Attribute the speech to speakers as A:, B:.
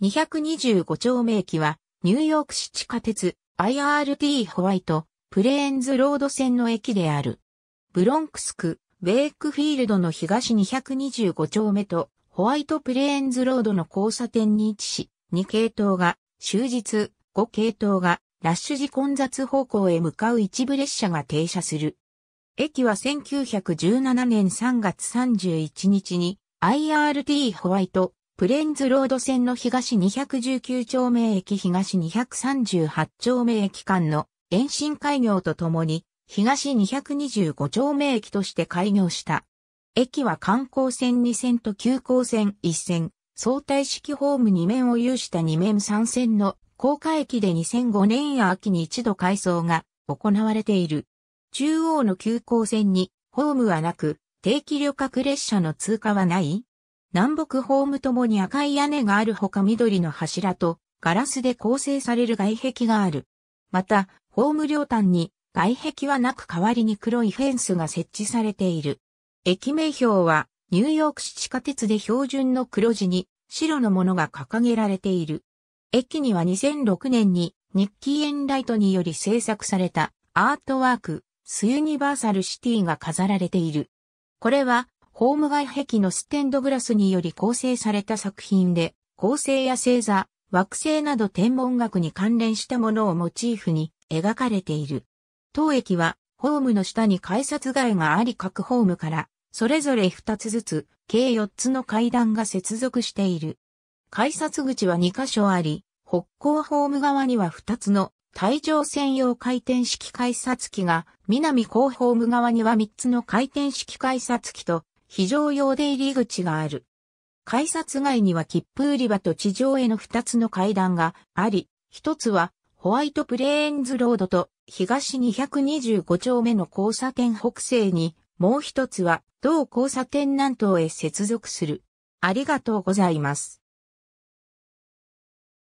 A: 225丁目駅は、ニューヨーク市地下鉄 IRT ホワイト、プレーンズロード線の駅である。ブロンクス区、ベイクフィールドの東225丁目と、ホワイトプレーンズロードの交差点に位置し、2系統が、終日、5系統が、ラッシュ時混雑方向へ向かう一部列車が停車する。駅は1917年3月31日に IRT ホワイトプレンズロード線の東219丁目駅東238丁目駅間の延伸開業とともに東225丁目駅として開業した。駅は観光線2線と急行線1線、相対式ホーム2面を有した2面3線の高架駅で2005年秋に一度改装が行われている。中央の急行線にホームはなく、定期旅客列車の通過はない南北ホームともに赤い屋根があるほか緑の柱とガラスで構成される外壁がある。また、ホーム両端に外壁はなく代わりに黒いフェンスが設置されている。駅名標はニューヨーク市地下鉄で標準の黒字に白のものが掲げられている。駅には2006年にニッキー・エンライトにより制作されたアートワーク、スユニバーサルシティが飾られている。これはホーム外壁のステンドグラスにより構成された作品で、構成や星座、惑星など天文学に関連したものをモチーフに描かれている。当駅は、ホームの下に改札街があり各ホームから、それぞれ2つずつ、計4つの階段が接続している。改札口は2箇所あり、北高ホーム側には2つの対上専用回転式改札機が、南高ホーム側には3つの回転式改札機と、非常用出入り口がある。改札外には切符売り場と地上への2つの階段があり、1つはホワイトプレーンズロードと東225丁目の交差点北西に、もう1つは同交差点南東へ接続する。ありがとうございます。